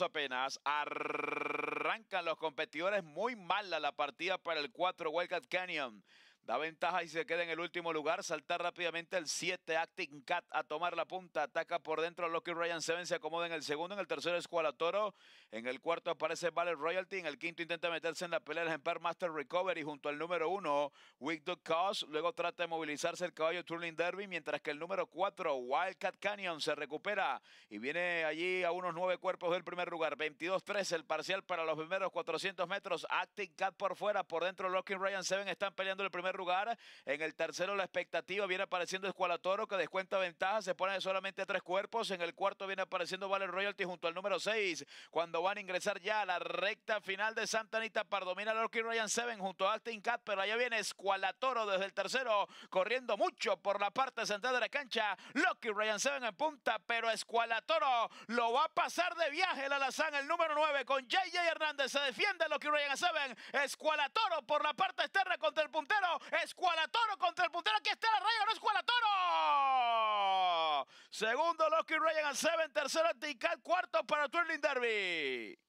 apenas arrancan los competidores muy mala la partida para el 4 Wildcat Canyon. Da ventaja y se queda en el último lugar. Saltar rápidamente el 7, Acting Cat a tomar la punta. Ataca por dentro Lucky Ryan Seven. Se acomoda en el segundo. En el tercero es Toro. En el cuarto aparece Ballet Royalty. En el quinto intenta meterse en la pelea del Empire Master Recovery junto al número 1, wicked Cause. Luego trata de movilizarse el caballo Turling Derby. Mientras que el número 4, Wildcat Canyon, se recupera y viene allí a unos nueve cuerpos del primer lugar. 22-3 el parcial para los primeros 400 metros. Acting Cat por fuera. Por dentro, Lucky Ryan Seven están peleando el primer lugar. En el tercero, la expectativa viene apareciendo Escualatoro, que descuenta ventaja, se pone solamente tres cuerpos. En el cuarto viene apareciendo Valer Royalty junto al número 6. Cuando van a ingresar ya a la recta final de Santa Anita, a Lucky Ryan Seven junto a Altin Cat, pero allá viene Escualatoro desde el tercero, corriendo mucho por la parte central de la cancha. Lucky Ryan Seven en punta, pero Escualatoro lo va a pasar de viaje el Alazán, el número 9 con JJ Hernández. Se defiende Lucky Ryan Seven. Escualatoro por la parte externa contra el Escualatoro contra el puntero. Aquí está la raya, no Escualatoro. Segundo, Lucky Ryan al 7. Tercero, Anticat. Cuarto para Twirling Derby.